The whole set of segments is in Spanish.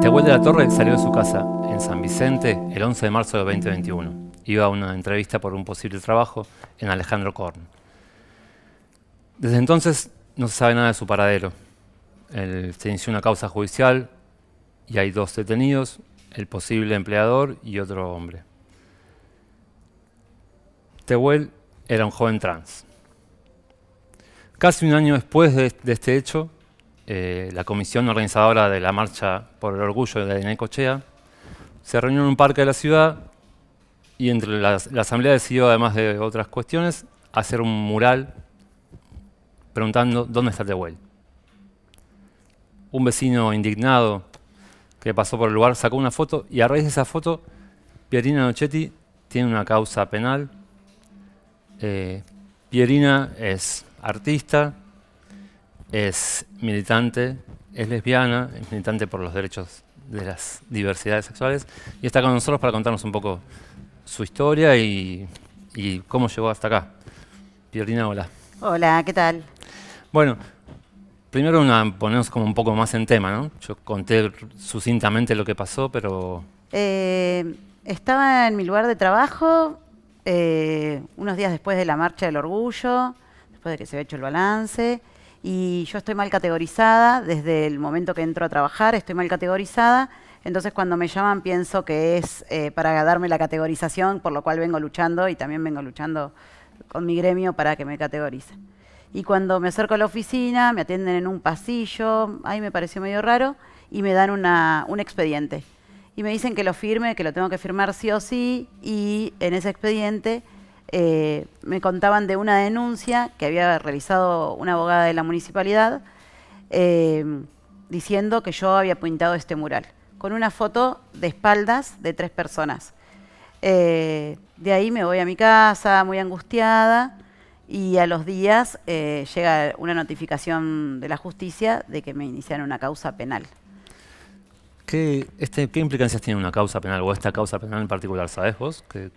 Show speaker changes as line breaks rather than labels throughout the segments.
Tehuel de la Torre salió de su casa en San Vicente el 11 de marzo de 2021. Iba a una entrevista por un posible trabajo en Alejandro Korn. Desde entonces no se sabe nada de su paradero. se inició una causa judicial y hay dos detenidos, el posible empleador y otro hombre. Tehuel era un joven trans. Casi un año después de este hecho, eh, la comisión organizadora de la Marcha por el Orgullo de la Cochea, se reunió en un parque de la ciudad y entre la asamblea decidió, además de otras cuestiones, hacer un mural preguntando dónde está Tehuel. Un vecino indignado que pasó por el lugar sacó una foto y a raíz de esa foto, Pierina Nochetti tiene una causa penal. Eh, Pierina es artista, es militante, es lesbiana, es militante por los derechos de las diversidades sexuales y está con nosotros para contarnos un poco su historia y, cómo llegó hasta acá. Pierina, hola.
Hola, ¿qué tal?
Bueno, primero ponemos como un poco más en tema, ¿no? Yo conté sucintamente lo que pasó, pero...
Eh, estaba en mi lugar de trabajo eh, unos días después de la Marcha del Orgullo, después de que se había hecho el balance, y yo estoy mal categorizada desde el momento que entro a trabajar, estoy mal categorizada. Entonces cuando me llaman pienso que es eh, para darme la categorización, por lo cual vengo luchando y también vengo luchando con mi gremio para que me categorice Y cuando me acerco a la oficina, me atienden en un pasillo, ahí me pareció medio raro, y me dan una, un expediente. Y me dicen que lo firme, que lo tengo que firmar sí o sí, y en ese expediente eh, me contaban de una denuncia que había realizado una abogada de la municipalidad eh, diciendo que yo había pintado este mural, con una foto de espaldas de tres personas. Eh, de ahí me voy a mi casa muy angustiada y a los días llega una notificación de la justicia de que me iniciaron una causa penal.
¿Qué, este, ¿Qué implicancias tiene una causa penal o esta causa penal en particular? ¿Sabes vos? ¿Qué,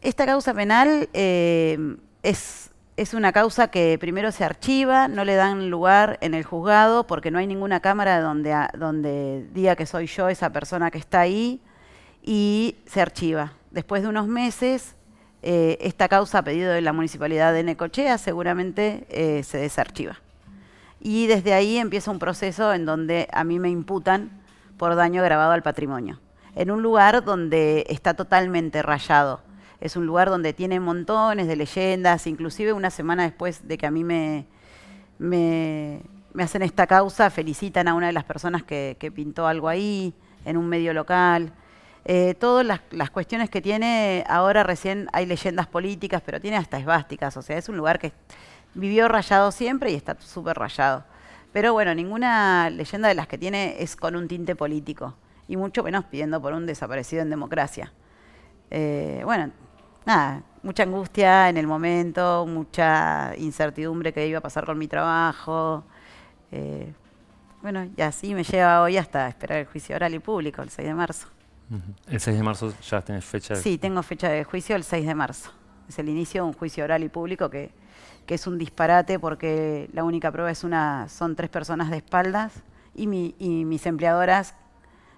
esta causa penal eh, es, una causa que primero se archiva, no le dan lugar en el juzgado porque no hay ninguna cámara donde, diga que soy yo esa persona que está ahí y se archiva. Después de unos meses, eh, esta causa a pedido de la Municipalidad de Necochea seguramente eh, se desarchiva. Y desde ahí empieza un proceso en donde a mí me imputan por daño grabado al patrimonio, en un lugar donde está totalmente rayado es un lugar donde tiene montones de leyendas, inclusive una semana después de que a mí me, me, hacen esta causa, felicitan a una de las personas que, pintó algo ahí, en un medio local. Eh, todas las, cuestiones que tiene, ahora recién hay leyendas políticas, pero tiene hasta esvásticas, o sea, es un lugar que vivió rayado siempre y está súper rayado. Pero bueno, ninguna leyenda de las que tiene es con un tinte político, y mucho menos pidiendo por un desaparecido en democracia. Eh, bueno, nada, mucha angustia en el momento, mucha incertidumbre que iba a pasar con mi trabajo. Eh, bueno, y así me lleva hoy hasta esperar el juicio oral y público, el 6 de marzo.
¿El 6 de marzo ya tienes fecha? De... Sí,
tengo fecha de juicio el 6 de marzo. Es el inicio de un juicio oral y público que, que es un disparate porque la única prueba es una, son tres personas de espaldas y, mi, y mis empleadoras,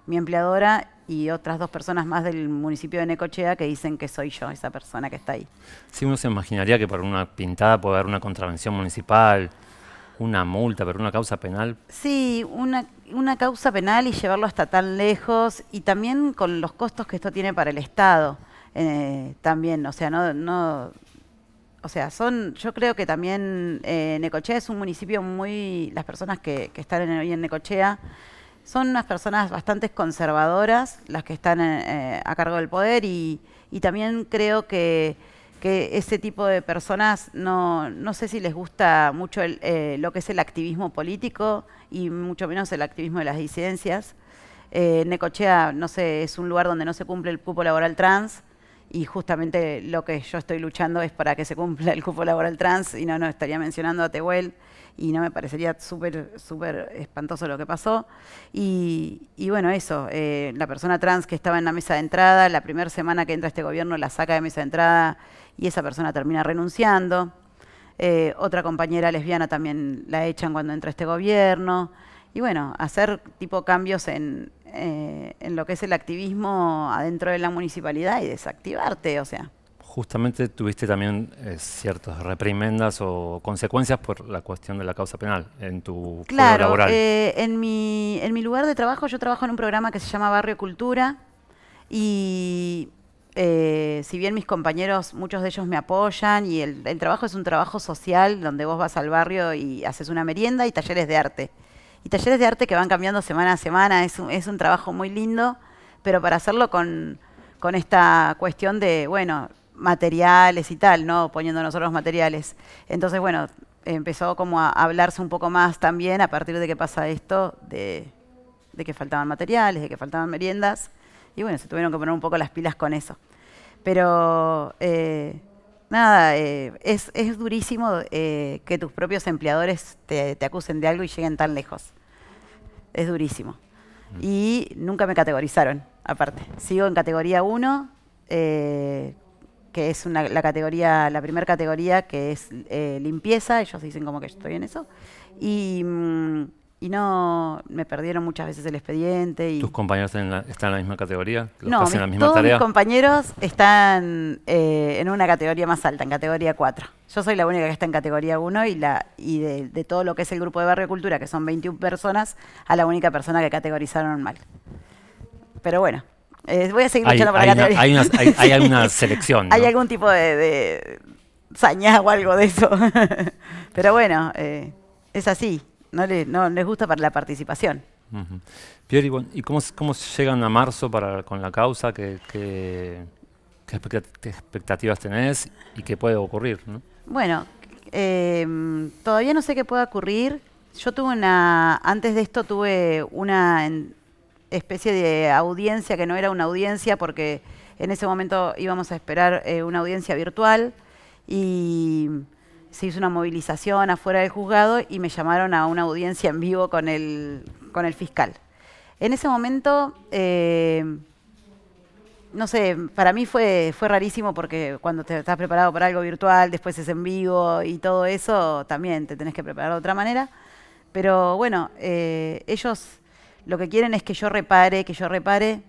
mi empleadora y otras dos personas más del municipio de Necochea que dicen que soy yo esa persona que está ahí.
Sí, uno se imaginaría que por una pintada puede haber una contravención municipal, una multa, pero una causa penal.
Sí, una, una causa penal y llevarlo hasta tan lejos y también con los costos que esto tiene para el Estado. Eh, también, o sea, no, no, o sea, son, yo creo que también eh, Necochea es un municipio muy, las personas que, que están hoy en Necochea, son unas personas bastante conservadoras las que están eh, eh, a cargo del poder y, también creo que, ese tipo de personas no, sé si les gusta mucho eh, lo que es el activismo político y mucho menos el activismo de las disidencias. Necochea, no sé, es un lugar donde no se cumple el cupo laboral trans, y justamente lo que yo estoy luchando es para que se cumpla el cupo laboral trans y no, nos estaría mencionando a Tehuel y no me parecería súper, súper espantoso lo que pasó. Y, bueno, eso, eh, la persona trans que estaba en la mesa de entrada, la primera semana que entra este gobierno la saca de mesa de entrada y esa persona termina renunciando. Eh, otra compañera lesbiana también la echan cuando entra este gobierno y bueno, hacer tipo cambios eh, en, lo que es el activismo adentro de la municipalidad y desactivarte, o
sea. Justamente tuviste también eh, ciertas reprimendas o consecuencias por la cuestión de la causa penal en tu claro, laboral.
Eh, en, mi, en mi lugar de trabajo yo trabajo en un programa que se llama Barrio Cultura y eh, si bien mis compañeros, muchos de ellos me apoyan y el, trabajo es un trabajo social donde vos vas al barrio y haces una merienda y talleres de arte y talleres de arte que van cambiando semana a semana. Es un, trabajo muy lindo, pero para hacerlo con, esta cuestión de, bueno, materiales y tal, ¿no? Poniendo nosotros materiales. Entonces, bueno, empezó como a hablarse un poco más también a partir de que pasa esto, de, que faltaban materiales, de que faltaban meriendas. Y bueno, se tuvieron que poner un poco las pilas con eso. Pero eh, nada, eh, es, durísimo eh, que tus propios empleadores te, te, acusen de algo y lleguen tan lejos. Es durísimo. Mm. Y nunca me categorizaron, aparte. Sigo en categoría 1, eh, que es la categoría, la primera categoría que es limpieza, ellos dicen como que estoy en eso. Y. Mm, y no me perdieron muchas veces el expediente. Y ¿Tus
compañeros están en la misma categoría? ¿Los no, todos mis
compañeros están eh, en una categoría más alta, en categoría 4. Yo soy la única que está en categoría 1 y, la, y de, todo lo que es el grupo de Barrio Cultura, que son 21 personas, a la única persona que categorizaron mal. Pero bueno, eh, voy a seguir luchando por la categoría. hay, una, hay, alguna
selección. Hay algún
tipo de, de, o algo de eso. Pero bueno, eh, es así no, les gusta para la participación.
¿y cómo, llegan a marzo para, con la causa? ¿Qué, expectativas tenés y qué puede ocurrir?
Bueno, em, todavía no sé qué puede ocurrir. Yo tuve una, antes de esto tuve una especie de audiencia que no era una audiencia porque en ese momento íbamos a esperar eh, una audiencia virtual y se hizo una movilización afuera del juzgado y me llamaron a una audiencia en vivo con el, fiscal. En ese momento, eh, no sé, para mí fue, fue rarísimo porque cuando te estás preparado para algo virtual, después es en vivo y todo eso, también te tenés que preparar de otra manera. Pero bueno, eh, ellos lo que quieren es que yo repare, que yo repare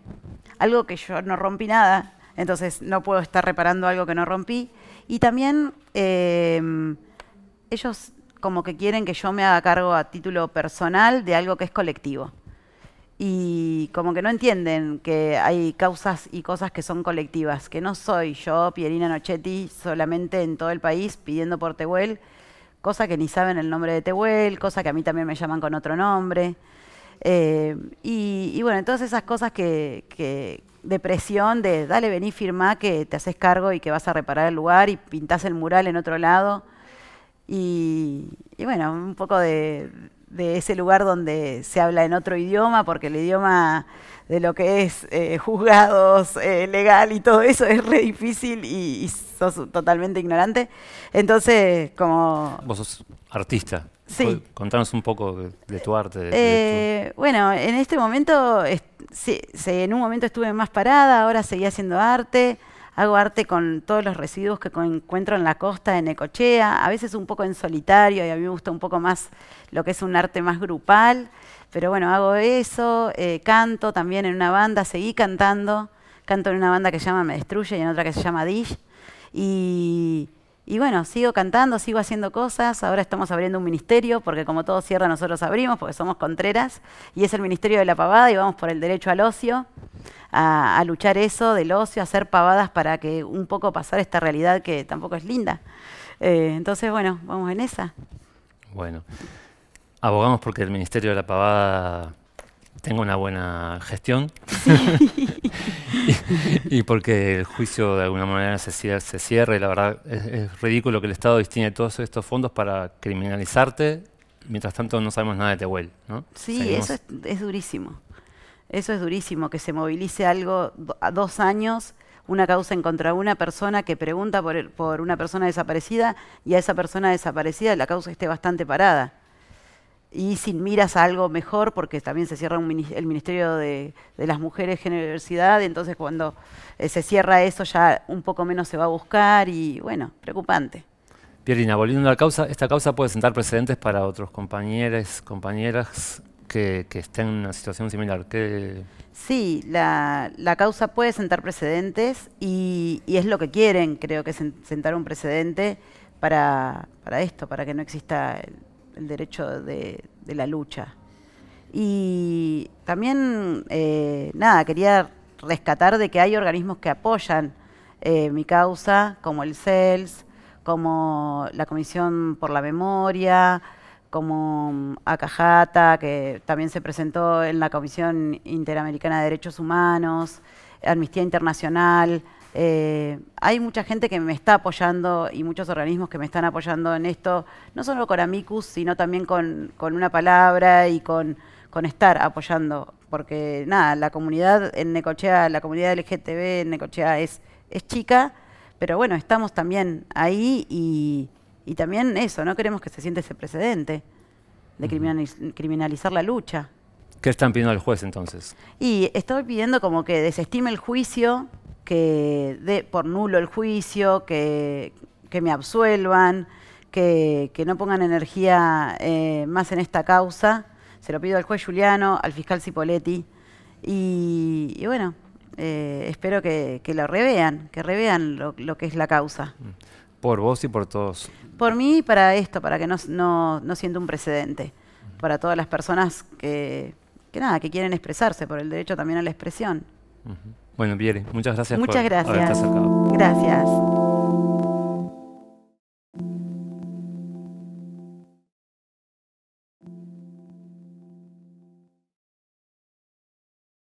algo que yo no rompí nada, entonces no puedo estar reparando algo que no rompí. Y también em, ellos como que quieren que yo me haga cargo a título personal de algo que es colectivo. Y como que no entienden que hay causas y cosas que son colectivas, que no soy yo, Pierina Nochetti, solamente en todo el país pidiendo por Tehuel, cosa que ni saben el nombre de Tehuel, cosa que a mí también me llaman con otro nombre. Eh, y, bueno, todas esas cosas que, de presión de dale, vení, firma que te haces cargo y que vas a reparar el lugar y pintás el mural en otro lado. Y, y bueno, un poco de, ese lugar donde se habla en otro idioma, porque el idioma de lo que es eh, juzgados, eh, legal y todo eso es re difícil y, y sos totalmente ignorante. Entonces, como...
Vos sos artista. Sí. Contanos un poco de tu arte.
Eh, bueno, en este momento, en un momento estuve más parada, ahora seguí haciendo arte. Hago arte con todos los residuos que encuentro en la costa, en Ecochea, a veces un poco en solitario y a mí me gusta un poco más lo que es un arte más grupal. Pero bueno, hago eso, eh, canto también en una banda, seguí cantando. Canto en una banda que se llama Me Destruye y en otra que se llama Dish. Y y bueno, sigo cantando, sigo haciendo cosas. Ahora estamos abriendo un ministerio, porque como todo cierra, nosotros abrimos, porque somos contreras. Y es el ministerio de la pavada y vamos por el derecho al ocio, a, luchar eso del ocio, a hacer pavadas para que un poco pasar esta realidad que tampoco es linda. Eh, entonces, bueno, vamos en esa.
Bueno, abogamos porque el ministerio de la pavada tengo una buena gestión y, porque el juicio de alguna manera se cierra se y la verdad es, ridículo que el Estado destine todos estos fondos para criminalizarte, mientras tanto no sabemos nada de Tehuel. ¿no? Sí, eso
es, durísimo. Eso es durísimo, que se movilice algo a dos años, una causa en contra de una persona que pregunta por, por una persona desaparecida y a esa persona desaparecida la causa esté bastante parada y sin miras a algo mejor, porque también se cierra el Ministerio de, las Mujeres y entonces cuando eh, se cierra eso ya un poco menos se va a buscar y bueno, preocupante.
Pierina, volviendo a la causa, esta causa puede sentar precedentes para otros compañeros, compañeras que, estén en una situación similar. ¿Qué...
Sí, la, causa puede sentar precedentes y, es lo que quieren, creo que sentar un precedente para, para esto, para que no exista el derecho de, la lucha. Y también, eh, nada, quería rescatar de que hay organismos que apoyan eh, mi causa, como el CELS, como la Comisión por la Memoria, como Acajata, que también se presentó en la Comisión Interamericana de Derechos Humanos, Amnistía Internacional, eh, hay mucha gente que me está apoyando y muchos organismos que me están apoyando en esto, no solo con Amicus, sino también con, una palabra y con, estar apoyando, porque nada, la comunidad en Necochea, la comunidad LGTB en Necochea es, chica, pero bueno, estamos también ahí y, también eso, no queremos que se siente ese precedente de criminalizar la lucha.
¿Qué están pidiendo al juez entonces?
Y estoy pidiendo como que desestime el juicio que dé por nulo el juicio, que, me absuelvan, que, no pongan energía eh, más en esta causa. Se lo pido al juez Juliano, al fiscal Cipoletti. Y, bueno, eh, espero que, lo revean, que revean lo, que es la causa. Mm.
Por vos y por todos.
Por mí y para esto, para que no, no, sienta un precedente. Mm. Para todas las personas que, nada, que quieren expresarse, por el derecho también a la expresión.
Bueno, Pierre, muchas gracias muchas por gracias.
Gracias.